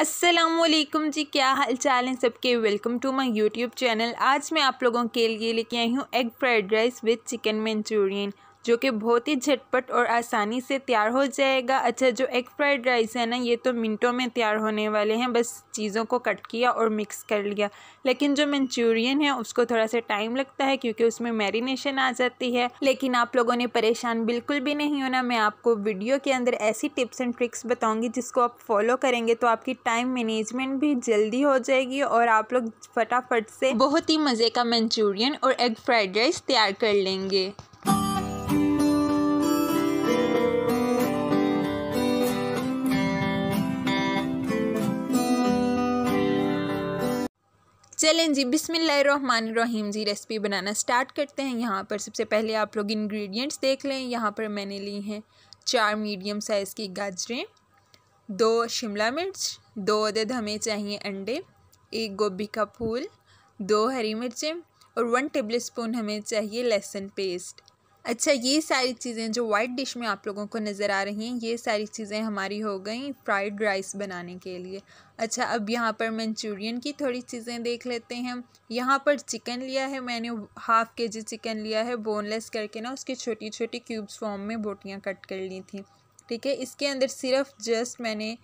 असलम जी क्या हाल चाल हैं सबके welcome to my YouTube channel आज मैं आप लोगों के लिए लेके आई हूँ egg fried rice with chicken Manchurian जो कि बहुत ही झटपट और आसानी से तैयार हो जाएगा अच्छा जो एग फ्राइड राइस है ना ये तो मिनटों में तैयार होने वाले हैं बस चीज़ों को कट किया और मिक्स कर लिया लेकिन जो मंचूरियन है उसको थोड़ा सा टाइम लगता है क्योंकि उसमें मैरिनेशन आ जाती है लेकिन आप लोगों ने परेशान बिल्कुल भी नहीं होना मैं आपको वीडियो के अंदर ऐसी टिप्स एंड ट्रिक्स बताऊँगी जिसको आप फॉलो करेंगे तो आपकी टाइम मैनेजमेंट भी जल्दी हो जाएगी और आप लोग फटाफट से बहुत ही मज़े का मंचूरियन और एग फ्राइड राइस तैयार कर लेंगे चलें जी रहीम जी रेसिपी बनाना स्टार्ट करते हैं यहाँ पर सबसे पहले आप लोग इंग्रेडिएंट्स देख लें यहाँ पर मैंने ली हैं चार मीडियम साइज़ की गाजरें दो शिमला मिर्च दो अदद हमें चाहिए अंडे एक गोभी का फूल दो हरी मिर्चें और वन टेबल स्पून हमें चाहिए लहसुन पेस्ट अच्छा ये सारी चीज़ें जो वाइट डिश में आप लोगों को नज़र आ रही हैं ये सारी चीज़ें हमारी हो गई फ्राइड राइस बनाने के लिए अच्छा अब यहाँ पर मंचूरियन की थोड़ी चीज़ें देख लेते हैं यहाँ पर चिकन लिया है मैंने हाफ़ के जी चिकन लिया है बोनलेस करके ना उसकी छोटी छोटी क्यूब्स फॉर्म में बोटियाँ कट कर ली थी ठीक है इसके अंदर सिर्फ जस्ट मैंने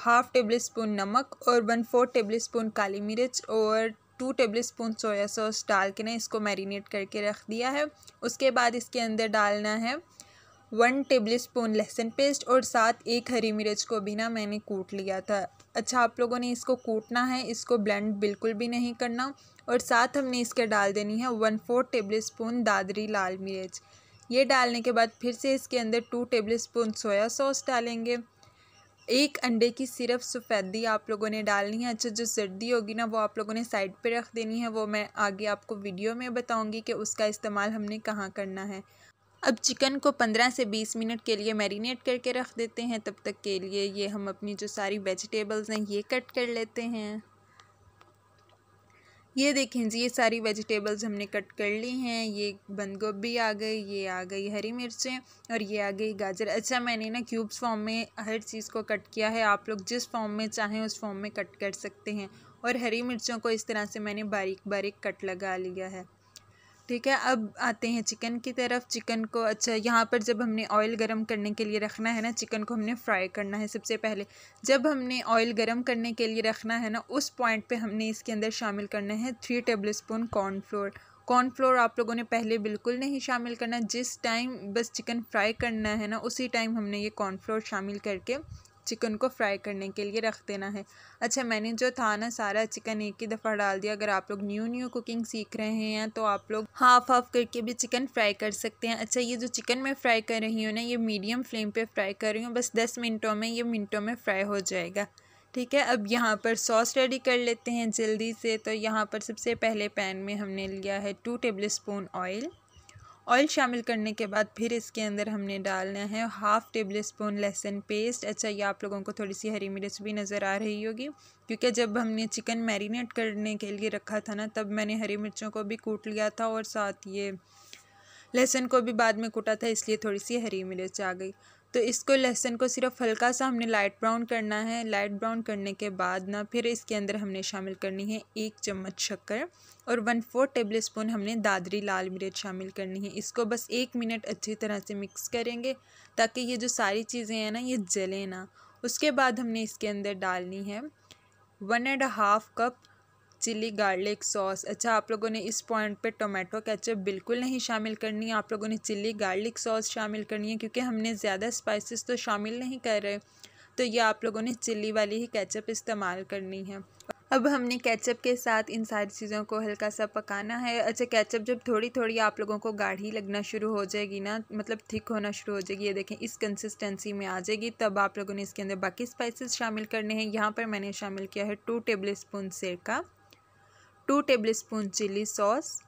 हाफ़ टेबल स्पून नमक और वन फोर टेबल स्पून काली मिर्च और two tablespoon soya sauce डाल के ना इसको मैरिनेट करके रख दिया है उसके बाद इसके अंदर डालना है वन टेबल स्पून लहसुन पेस्ट और साथ एक हरी मिर्च को भी ना मैंने कूट लिया था अच्छा आप लोगों ने इसको कूटना है इसको ब्लेंड बिल्कुल भी नहीं करना और साथ हमने इसके डाल देनी है वन फोर टेबल स्पून दादरी लाल मिर्च ये डालने के बाद फिर से इसके अंदर two tablespoon soya sauce डालेंगे एक अंडे की सिर्फ सफ़ेदी आप लोगों ने डालनी है अच्छा जो सर्दी होगी ना वो आप लोगों ने साइड पे रख देनी है वो मैं आगे आपको वीडियो में बताऊंगी कि उसका इस्तेमाल हमने कहाँ करना है अब चिकन को 15 से 20 मिनट के लिए मैरिनेट करके रख देते हैं तब तक के लिए ये हम अपनी जो सारी वेजिटेबल्स हैं ये कट कर लेते हैं ये देखें जी ये सारी वेजिटेबल्स हमने कट कर ली हैं ये बंद गोभी आ गई ये आ गई हरी मिर्चें और ये आ गई गाजर अच्छा मैंने ना क्यूब्स फॉर्म में हर चीज़ को कट किया है आप लोग जिस फॉर्म में चाहें उस फॉर्म में कट कर सकते हैं और हरी मिर्चों को इस तरह से मैंने बारीक बारीक कट लगा लिया है ठीक है अब आते हैं चिकन की तरफ चिकन को अच्छा यहाँ पर जब हमने ऑयल गरम करने के लिए रखना है ना चिकन को हमने फ्राई करना है सबसे पहले जब हमने ऑयल गरम करने के लिए रखना है ना उस पॉइंट पे हमने इसके अंदर शामिल करना है three tablespoon cornflour cornflour आप लोगों ने पहले बिल्कुल नहीं शामिल करना जिस टाइम बस चिकन फ्राई करना है ना उसी टाइम हमने ये कॉर्नफ्लोर शामिल करके चिकन को फ्राई करने के लिए रख देना है अच्छा मैंने जो था ना सारा चिकन एक ही दफ़ा डाल दिया अगर आप लोग न्यू न्यू कुकिंग सीख रहे हैं तो आप लोग हाफ हाफ करके भी चिकन फ्राई कर सकते हैं अच्छा ये जो चिकन मैं फ्राई कर रही हूँ ना ये मीडियम फ्लेम पर फ्राई कर रही हूँ बस दस मिनटों में ये मिनटों में फ्राई हो जाएगा ठीक है अब यहाँ पर सॉस रेडी कर लेते हैं जल्दी से तो यहाँ पर सबसे पहले पैन में हमने लिया है two tablespoon oil oil शामिल करने के बाद फिर इसके अंदर हमने डालना है हाफ़ टेबल स्पून लहसुन पेस्ट अच्छा ये आप लोगों को थोड़ी सी हरी मिर्च भी नज़र आ रही होगी क्योंकि जब हमने चिकन मैरिनेट करने के लिए रखा था ना तब मैंने हरी मिर्चों को भी कूट लिया था और साथ ये लहसुन को भी बाद में कूटा था इसलिए थोड़ी सी हरी मिर्च आ गई तो इसको लहसुन को सिर्फ हल्का सा हमने लाइट ब्राउन करना है लाइट ब्राउन करने के बाद ना फिर इसके अंदर हमने शामिल करनी है एक चम्मच शक्कर और वन फोर टेबल स्पून हमने दादरी लाल मिर्च शामिल करनी है इसको बस एक मिनट अच्छी तरह से मिक्स करेंगे ताकि ये जो सारी चीज़ें हैं ना ये जले ना उसके बाद हमने इसके अंदर डालनी है one and half cup chili garlic sauce अच्छा आप लोगों ने इस पॉइंट पे टोमेटो केचप बिल्कुल नहीं शामिल करनी है आप लोगों ने चिली गार्लिक सॉस शामिल करनी है क्योंकि हमने ज़्यादा स्पाइसेस तो शामिल नहीं कर रहे तो ये आप लोगों ने चिली वाली ही केचप इस्तेमाल करनी है अब हमने केचप के साथ इन सारी चीज़ों को हल्का सा पकाना है अच्छा केचप जब थोड़ी थोड़ी आप लोगों को गाढ़ी लगना शुरू हो जाएगी ना मतलब थिक होना शुरू हो जाएगी ये देखें इस कंसिस्टेंसी में आ जाएगी तब आप लोगों ने इसके अंदर बाकी स्पाइसेस शामिल करने हैं यहाँ पर मैंने शामिल किया है टू टेबल स्पून सिरका two tablespoon chili sauce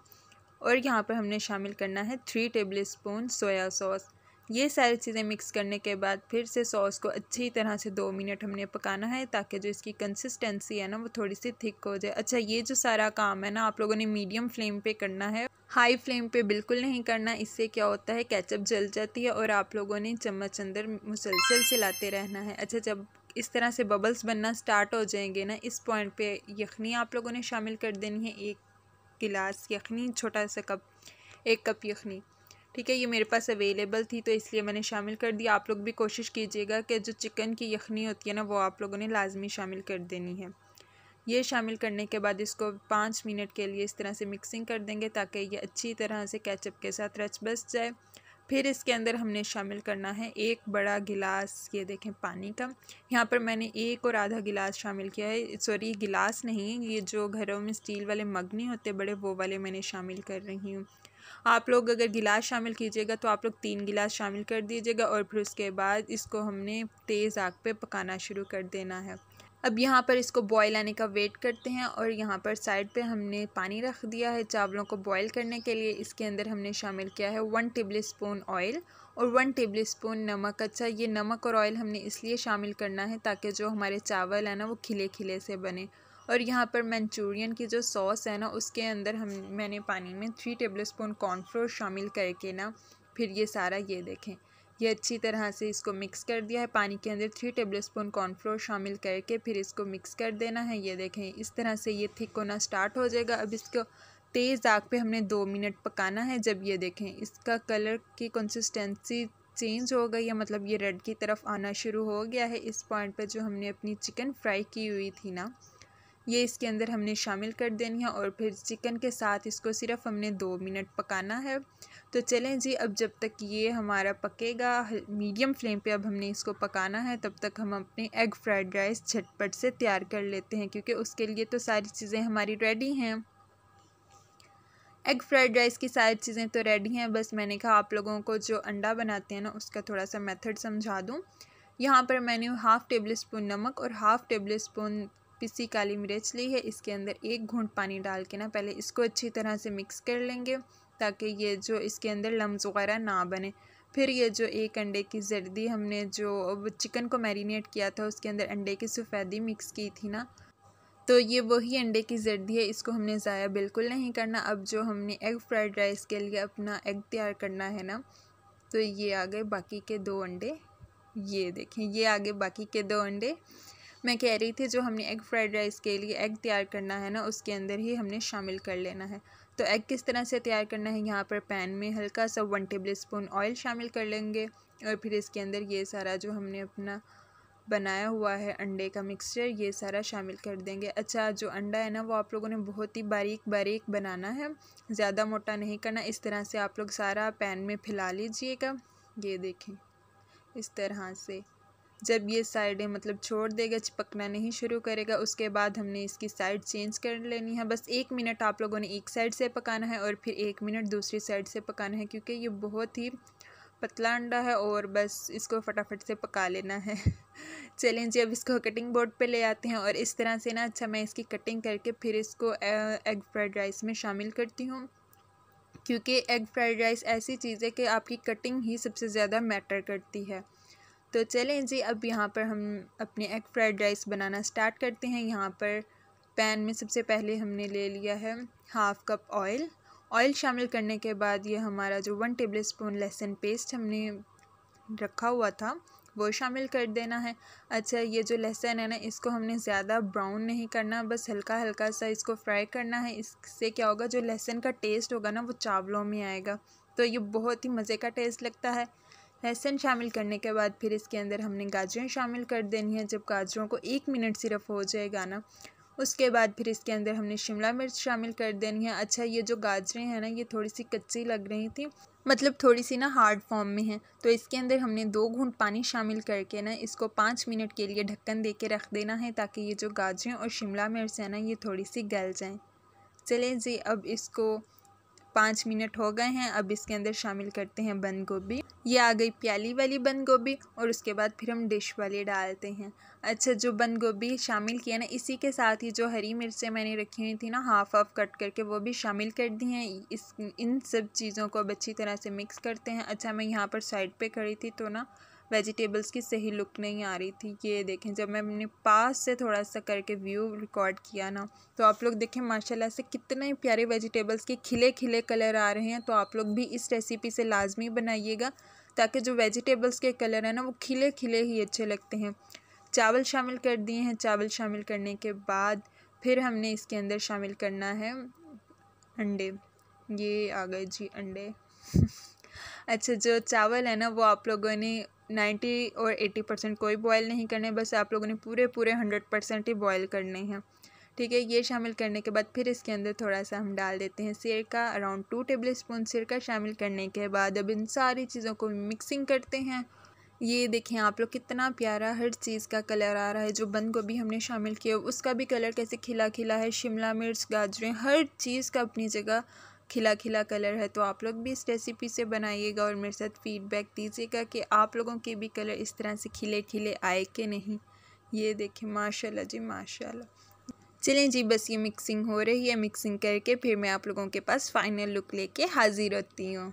और यहाँ पर हमने शामिल करना है three tablespoon soya sauce ये सारी चीज़ें मिक्स करने के बाद फिर से सॉस को अच्छी तरह से दो मिनट हमने पकाना है ताकि जो इसकी कंसिस्टेंसी है ना वो थोड़ी सी थिक हो जाए अच्छा ये जो सारा काम है ना आप लोगों ने मीडियम फ्लेम पे करना है हाई फ्लेम पे बिल्कुल नहीं करना इससे क्या होता है केचप जल जाती है और आप लोगों ने चम्मच अंदर मुसलसल चलाते रहना है अच्छा जब इस तरह से बबल्स बनना स्टार्ट हो जाएंगे ना इस पॉइंट पे यखनी आप लोगों ने शामिल कर देनी है एक गिलास यखनी छोटा सा कप एक कप यखनी ठीक है ये मेरे पास अवेलेबल थी तो इसलिए मैंने शामिल कर दिया आप लोग भी कोशिश कीजिएगा कि जो चिकन की यखनी होती है ना वो आप लोगों ने लाजमी शामिल कर देनी है ये शामिल करने के बाद इसको पाँच मिनट के लिए इस तरह से मिक्सिंग कर देंगे ताकि ये अच्छी तरह से कैचअप के साथ रच बस जाए फिर इसके अंदर हमने शामिल करना है एक बड़ा गिलास ये देखें पानी का यहाँ पर मैंने एक और आधा गिलास शामिल किया है सॉरी गिलास नहीं ये जो घरों में स्टील वाले मग नहीं होते बड़े वो वाले मैंने शामिल कर रही हूँ आप लोग अगर गिलास शामिल कीजिएगा तो आप लोग तीन गिलास शामिल कर दीजिएगा और फिर उसके बाद इसको हमने तेज़ आग पे पकाना शुरू कर देना है अब यहाँ पर इसको बॉयल आने का वेट करते हैं और यहाँ पर साइड पे हमने पानी रख दिया है चावलों को बॉईल करने के लिए इसके अंदर हमने शामिल किया है वन टेबल स्पून ऑयल और वन टेबल स्पून नमक अच्छा ये नमक और ऑयल हमने इसलिए शामिल करना है ताकि जो हमारे चावल है ना वो खिले खिले से बने और यहाँ पर मंचूरियन की जो सॉस है ना उसके अंदर हम मैंने पानी में थ्री टेबल स्पून कॉर्नफ्लोर शामिल करके ना फिर ये सारा ये देखें ये अच्छी तरह से इसको मिक्स कर दिया है पानी के अंदर थ्री टेबल स्पून कॉर्नफ्लोर शामिल करके फिर इसको मिक्स कर देना है ये देखें इस तरह से ये थिक होना स्टार्ट हो जाएगा अब इसको तेज़ आग पे हमने दो मिनट पकाना है जब ये देखें इसका कलर की कंसिस्टेंसी चेंज हो गई है मतलब ये रेड की तरफ आना शुरू हो गया है इस पॉइंट पर जो हमने अपनी चिकन फ्राई की हुई थी ना ये इसके अंदर हमने शामिल कर देनी है और फिर चिकन के साथ इसको सिर्फ हमने दो मिनट पकाना है तो चलें जी अब जब तक ये हमारा पकेगा मीडियम फ्लेम पे अब हमने इसको पकाना है तब तक हम अपने एग फ्राइड राइस झटपट से तैयार कर लेते हैं क्योंकि उसके लिए तो सारी चीज़ें हमारी रेडी हैं एग फ्राइड राइस की सारी चीज़ें तो रेडी हैं बस मैंने कहा आप लोगों को जो अंडा बनाते हैं ना उसका थोड़ा सा मेथड समझा दूँ यहाँ पर मैंने हाफ़ टेबल स्पून नमक और हाफ़ टेबल स्पून पिसी काली मिर्च ली है इसके अंदर एक घूंट पानी डाल के ना पहले इसको अच्छी तरह से मिक्स कर लेंगे ताकि ये जो इसके अंदर लम्स वगैरह ना बने फिर ये जो एक अंडे की जर्दी हमने जो चिकन को मैरिनेट किया था उसके अंदर अंडे की सफ़ेदी मिक्स की थी ना तो ये वही अंडे की जर्दी है इसको हमने ज़ाया बिल्कुल नहीं करना अब जो हमने एग फ्राइड राइस के लिए अपना एग तैयार करना है ना तो ये आ गए बाकी के दो अंडे ये देखें ये आगे बाकी के दो अंडे मैं कह रही थी जो हमने एग फ्राइड राइस के लिए एग तैयार करना है ना उसके अंदर ही हमने शामिल कर लेना है तो एग किस तरह से तैयार करना है यहाँ पर पैन में हल्का सा वन टेबल स्पून ऑयल शामिल कर लेंगे और फिर इसके अंदर ये सारा जो हमने अपना बनाया हुआ है अंडे का मिक्सचर ये सारा शामिल कर देंगे अच्छा जो अंडा है ना वो आप लोगों ने बहुत ही बारीक बारीक बनाना है ज़्यादा मोटा नहीं करना इस तरह से आप लोग सारा पैन में फैला लीजिएगा ये देखें इस तरह से जब ये साइड मतलब छोड़ देगा चिपकना नहीं शुरू करेगा उसके बाद हमने इसकी साइड चेंज कर लेनी है बस एक मिनट आप लोगों ने एक साइड से पकाना है और फिर एक मिनट दूसरी साइड से पकाना है क्योंकि ये बहुत ही पतला अंडा है और बस इसको फटाफट से पका लेना है चलें जी अब इसको कटिंग बोर्ड पे ले आते हैं और इस तरह से ना अच्छा मैं इसकी कटिंग करके फिर इसको एग फ्राइड राइस में शामिल करती हूँ क्योंकि एग फ्राइड राइस ऐसी चीज़ है कि आपकी कटिंग ही सबसे ज़्यादा मैटर करती है तो चलें जी अब यहाँ पर हम अपने एग फ्राइड राइस बनाना स्टार्ट करते हैं यहाँ पर पैन में सबसे पहले हमने ले लिया है हाफ़ कप ऑयल ऑयल शामिल करने के बाद ये हमारा जो वन टेबल स्पून लहसुन पेस्ट हमने रखा हुआ था वो शामिल कर देना है अच्छा ये जो लहसुन है ना इसको हमने ज़्यादा ब्राउन नहीं करना बस हल्का हल्का सा इसको फ्राई करना है इससे क्या होगा जो लहसुन का टेस्ट होगा ना वो चावलों में आएगा तो ये बहुत ही मज़े का टेस्ट लगता है लहसन शामिल करने के बाद फिर इसके अंदर हमने गाजरें शामिल कर देनी है जब गाजरों को एक मिनट सिर्फ हो जाएगा ना उसके बाद फिर इसके अंदर हमने शिमला मिर्च शामिल कर देनी है अच्छा ये जो गाजरें हैं ना ये थोड़ी सी कच्ची लग रही थी मतलब थोड़ी सी ना हार्ड फॉर्म में है तो इसके अंदर हमने दो घूंट पानी शामिल करके ना इसको पाँच मिनट के लिए ढक्कन दे के रख देना है ताकि ये जो गाजरें और शिमला मिर्च है ना ये थोड़ी सी गल जाएँ चलें जी अब इसको पाँच मिनट हो गए हैं अब इसके अंदर शामिल करते हैं बंद गोभी ये आ गई प्याली वाली बंद गोभी और उसके बाद फिर हम डिश वाले डालते हैं अच्छा जो बंद गोभी शामिल किया ना इसी के साथ ही जो हरी मिर्चें मैंने रखी हुई थी ना हाफ हाफ कट करके वो भी शामिल कर दी हैं इस इन सब चीज़ों को अब अच्छी तरह से मिक्स करते हैं अच्छा मैं यहाँ पर साइड पर खड़ी थी तो ना वेजिटेबल्स की सही लुक नहीं आ रही थी ये देखें जब मैं अपने पास से थोड़ा सा करके व्यू रिकॉर्ड किया ना तो आप लोग देखें माशाल्लाह से कितने प्यारे वेजिटेबल्स के खिले खिले कलर आ रहे हैं तो आप लोग भी इस रेसिपी से लाजमी बनाइएगा ताकि जो वेजिटेबल्स के कलर हैं ना वो खिले खिले ही अच्छे लगते हैं चावल शामिल कर दिए हैं चावल शामिल करने के बाद फिर हमने इसके अंदर शामिल करना है अंडे ये आ गए जी अंडे अच्छा जो चावल है ना वो आप लोगों ने नाइन्टी और एटी परसेंट कोई बॉयल नहीं करने बस आप लोगों ने पूरे पूरे हंड्रेड परसेंट ही बॉयल करने हैं ठीक है ये शामिल करने के बाद फिर इसके अंदर थोड़ा सा हम डाल देते हैं सिरका अराउंड टू टेबल स्पून सिरका शामिल करने के बाद अब इन सारी चीज़ों को मिक्सिंग करते हैं ये देखें आप लोग कितना प्यारा हर चीज़ का कलर आ रहा है जो बंद गोभी हमने शामिल किया उसका भी कलर कैसे खिला खिला है शिमला मिर्च गाजरें हर चीज़ का अपनी जगह खिला खिला कलर है तो आप लोग भी इस रेसिपी से बनाइएगा और मेरे साथ फीडबैक दीजिएगा कि आप लोगों के भी कलर इस तरह से खिले खिले आए कि नहीं ये देखें माशाल्लाह जी माशाल्लाह चलें जी बस ये मिक्सिंग हो रही है मिक्सिंग करके फिर मैं आप लोगों के पास फाइनल लुक लेके हाज़िर होती हूँ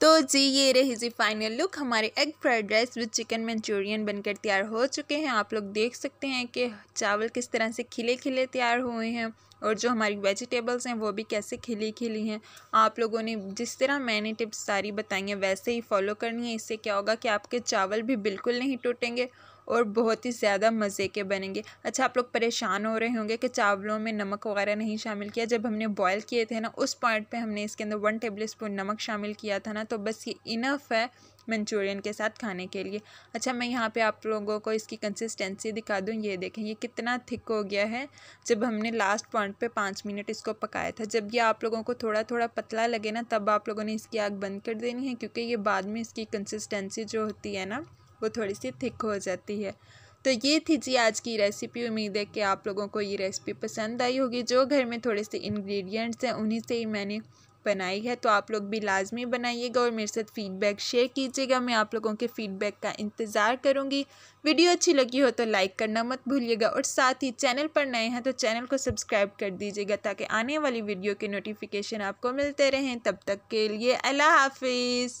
तो जी ये रही जी फाइनल लुक हमारे egg fried rice with chicken Manchurian बनकर तैयार हो चुके हैं आप लोग देख सकते हैं कि चावल किस तरह से खिले खिले तैयार हुए हैं और जो हमारी वेजिटेबल्स हैं वो भी कैसे खिली खिली हैं आप लोगों ने जिस तरह मैंने टिप्स सारी बताई हैं वैसे ही फॉलो करनी है इससे क्या होगा कि आपके चावल भी बिल्कुल नहीं टूटेंगे और बहुत ही ज़्यादा मज़े के बनेंगे अच्छा आप लोग परेशान हो रहे होंगे कि चावलों में नमक वगैरह नहीं शामिल किया जब हमने बॉयल किए थे ना उस पॉइंट पे हमने इसके अंदर वन टेबल स्पून नमक शामिल किया था ना तो बस ये इनफ है मंचूरियन के साथ खाने के लिए अच्छा मैं यहाँ पे आप लोगों को इसकी कंसिस्टेंसी दिखा दूँ ये देखें ये कितना थिक हो गया है जब हमने लास्ट पॉइंट पे पाँच मिनट इसको पकाया था जब ये आप लोगों को थोड़ा थोड़ा पतला लगे ना तब आप लोगों ने इसकी आग बंद कर देनी है क्योंकि ये बाद में इसकी कंसिस्टेंसी जो होती है ना वो थोड़ी सी थिक हो जाती है तो ये थी जी आज की रेसिपी उम्मीद है कि आप लोगों को ये रेसिपी पसंद आई होगी जो घर में थोड़े से इंग्रेडिएंट्स हैं उन्हीं से ही मैंने बनाई है तो आप लोग भी लाजमी बनाइएगा और मेरे साथ फ़ीडबैक शेयर कीजिएगा मैं आप लोगों के फ़ीडबैक का इंतज़ार करूँगी वीडियो अच्छी लगी हो तो लाइक करना मत भूलिएगा और साथ ही चैनल पर नए हैं तो चैनल को सब्सक्राइब कर दीजिएगा ताकि आने वाली वीडियो के नोटिफिकेशन आपको मिलते रहें तब तक के लिए अल्लाह हाफिज़